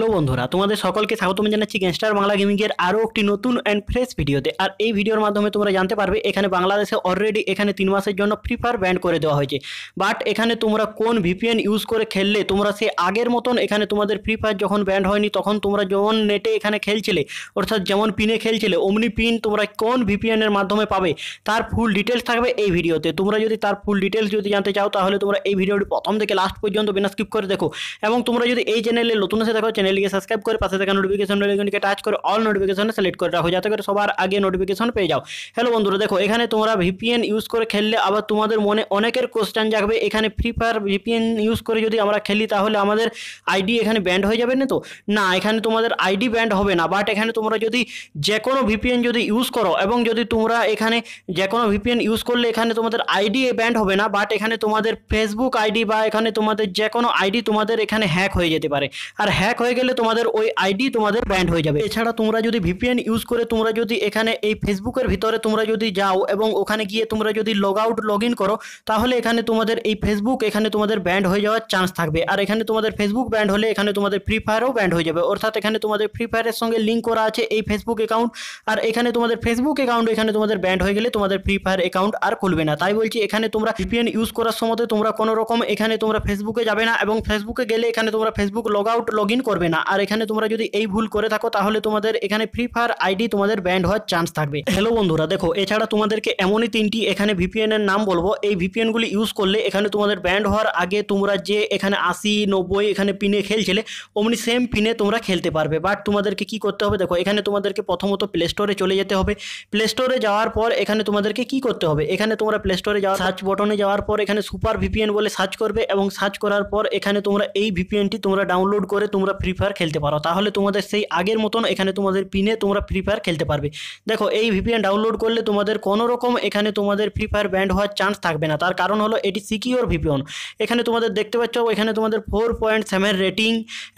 hello বন্ধুরা তোমাদের সকলকে স্বাগতম জানাচ্ছি গ্যাংস্টার বাংলা গেমিংয়ের আরও একটি নতুন অ্যান্ড ফ্রেশ ভিডিওতে আর এই ভিডিওর মাধ্যমে তোমরা জানতে পারবে এখানে বাংলাদেশে অলরেডি এখানে তিন মাসের জন্য ফ্রি ফায়ার ব্যান্ড করে দেওয়া হয়েছে বাট এখানে তোমরা কোন ভিপিএন ইউজ করে খেললে তোমরা সে আগের মতন এখানে তোমাদের ফ্রি ফায়ার যখন ব্যান্ড হয়নি তখন তোমরা যেমন নেটে এখানে খেলছিলে অর্থাৎ যেমন পিনে খেলছিলে অমনি পিন তোমরা কোন ভিপিএনের মাধ্যমে পাবে তার ফুল ডিটেলস থাকবে এই ভিডিওতে তোমরা যদি তার ফুল ডিটেলস যদি জানতে চাও তাহলে তোমরা এই ভিডিওটি প্রথম থেকে লাস্ট পর্যন্ত বিনা স্কিপ করে দেখো এবং তোমরা যদি এই চ্যানেলে নতুন এসে দেখো চ্যানেল চ্যানেলটিকে সাবস্ক্রাইব করে পাশে থাকা নোটিফিকেশন বেলকনটিকে টাচ করে অল নোটিফিকেশনে সিলেক্ট করে রাখো যাতে করে সবার আগে নোটিফিকেশন পেয়ে যাও হ্যালো বন্ধুরা দেখো এখানে তোমরা ভিপিএন ইউজ করে খেললে আবার তোমাদের মনে অনেকের কোশ্চেন জাগবে এখানে ফ্রি ফায়ার ভিপিএন ইউজ করে যদি আমরা খেলি তাহলে আমাদের আইডি এখানে ব্যান্ড হয়ে যাবে না তো না এখানে তোমাদের আইডি ব্যান্ড হবে না বাট এখানে তোমরা যদি যে কোনো ভিপিএন যদি ইউজ করো এবং যদি তোমরা এখানে যে কোনো ভিপিএন ইউজ করলে এখানে তোমাদের আইডি ব্যান্ড হবে না বাট এখানে তোমাদের ফেসবুক আইডি বা এখানে তোমাদের যে কোনো আইডি তোমাদের এখানে হ্যাক হয়ে যেতে পারে আর হ্যাক হয়ে গেলে তোমাদের ওই আইডি তোমাদের ব্যান্ড হয়ে যাবে এছাড়া তোমরা যদি ভিপিএন ইউজ করে তোমরা যদি এখানে এই ফেসবুকের ভিতরে তোমরা যদি যাও এবং ওখানে গিয়ে তোমরা যদি লগ আউট লগ ইন করো তাহলে এখানে তোমাদের এই ফেসবুক এখানে তোমাদের ব্যান্ড হয়ে যাওয়ার চান্স থাকবে আর এখানে তোমাদের ফেসবুক ব্যান্ড হলে এখানে তোমাদের ফ্রি ফায়ারও ব্যান্ড হয়ে যাবে অর্থাৎ এখানে তোমাদের ফ্রি ফায়ারের সঙ্গে লিঙ্ক করা আছে এই ফেসবুক অ্যাকাউন্ট আর এখানে তোমাদের ফেসবুক অ্যাকাউন্ট এখানে তোমাদের ব্যান্ড হয়ে গেলে তোমাদের ফ্রি ফায়ার অ্যাকাউন্ট আর খুলবে না তাই বলছি এখানে তোমরা ভিপিএন ইউজ করার সময় তোমরা কোনো রকম এখানে তোমরা ফেসবুকে যাবে না এবং ফেসবুকে গেলে এখানে তোমরা Facebook log out log in করবে না আর এখানে তোমরা যদি এই ভুল করে থাকো তাহলে তোমাদের এখানে ফ্রি ফায়ার আইডি তোমাদের ব্যান্ড হওয়ার চান্স থাকবে হ্যালো বন্ধুরা দেখো এছাড়া তোমাদেরকে এমনই তিনটি এখানে ভিপিএন এর নাম বলবো এই ভিপিএনগুলি ইউজ করলে এখানে তোমাদের ব্যান্ড হওয়ার আগে তোমরা যে এখানে আশি নব্বই এখানে পিনে খেলছিলে অমনি সেম পিনে তোমরা খেলতে পারবে বাট তোমাদেরকে কি করতে হবে দেখো এখানে তোমাদেরকে প্রথমত প্লে স্টোরে চলে যেতে হবে প্লে স্টোরে যাওয়ার পর এখানে তোমাদেরকে কি করতে হবে এখানে তোমরা প্লে স্টোরে যাওয়া সার্চ বটনে যাওয়ার পর এখানে সুপার ভিপিএন বলে সার্চ করবে এবং সার্চ করার পর এখানে তোমরা এই ভিপিএনটি তোমরা ডাউনলোড করে তোমরা ফ্রি ফায়ার খেলতে পারো তাহলে তোমাদের সেই আগের মতন এখানে তোমাদের পিনে তোমরা ফ্রি ফায়ার খেলতে পারবে দেখো এই ভিপিএন ডাউনলোড করলে তোমাদের কোনো রকম এখানে তোমাদের ফ্রি ফায়ার ব্যান্ড হওয়ার চান্স থাকবে না তার কারণ হলো এটি সিকিওর ভিপিএন এখানে তোমাদের দেখতে পাচ্ছ এখানে তোমাদের ফোর পয়েন্ট সেভেন রেটিং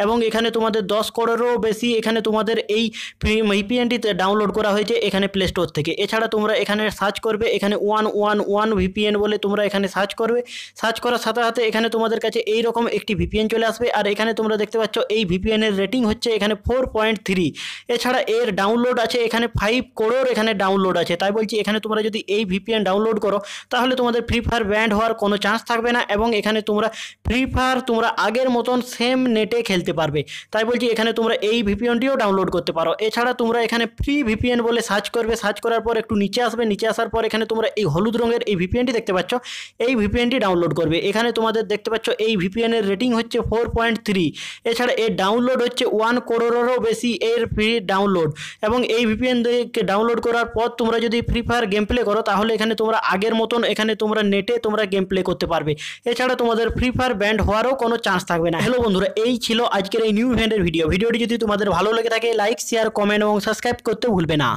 এবং এখানে তোমাদের দশ করোরও বেশি এখানে তোমাদের এই ভিপিএনটি ডাউনলোড করা হয়েছে এখানে প্লে স্টোর থেকে এছাড়া তোমরা এখানে সার্চ করবে এখানে ওয়ান ওয়ান ওয়ান ভিপিএন বলে তোমরা এখানে সার্চ করবে সার্চ করার সাথে সাথে এখানে তোমাদের কাছে এই রকম একটি ভিপিএন চলে আসবে আর এখানে তোমরা দেখতে পাচ্ছ এই ভিপিএন ভিপিএনের রেটিং হচ্ছে এখানে ফোর পয়েন্ট থ্রি এছাড়া এর ডাউনলোড আছে এখানে ফাইভ করোর এখানে ডাউনলোড আছে তাই বলছি এখানে তোমরা যদি এই ভিপিএন ডাউনলোড করো তাহলে তোমাদের ফ্রি ফায়ার ব্যান্ড হওয়ার কোনো চান্স থাকবে না এবং এখানে তোমরা ফ্রি ফায়ার তোমরা আগের মতন সেম নেটে খেলতে পারবে তাই বলছি এখানে তোমরা এই ভিপিএনটিও ডাউনলোড করতে পারো এছাড়া তোমরা এখানে ফ্রি ভিপিএন বলে সার্চ করবে সার্চ করার পর একটু নিচে আসবে নিচে আসার পর এখানে তোমরা এই হলুদ রঙের এই ভিপিএনটি দেখতে পাচ্ছ এই ভিপিএনটি ডাউনলোড করবে এখানে তোমাদের দেখতে পাচ্ছ এই ভিপিএনের রেটিং হচ্ছে ফোর পয়েন্ট থ্রি এছাড়া এর ডাউন ডাউনলোড হচ্ছে ওয়ান করোড়েরও বেশি এর ফ্রি ডাউনলোড এবং এই ভিপিএন ডাউনলোড করার পর তোমরা যদি ফ্রি ফায়ার গেম প্লে করো তাহলে এখানে তোমরা আগের মতন এখানে তোমরা নেটে তোমরা গেম প্লে করতে পারবে এছাড়া তোমাদের ফ্রি ফায়ার ব্যান্ড হওয়ারও কোনো চান্স থাকবে না হ্যালো বন্ধুরা এই ছিল আজকের এই নিউ ইভেন্টের ভিডিও ভিডিওটি যদি তোমাদের ভালো লেগে থাকে লাইক শেয়ার কমেন্ট এবং সাবস্ক্রাইব করতে ভুলবে না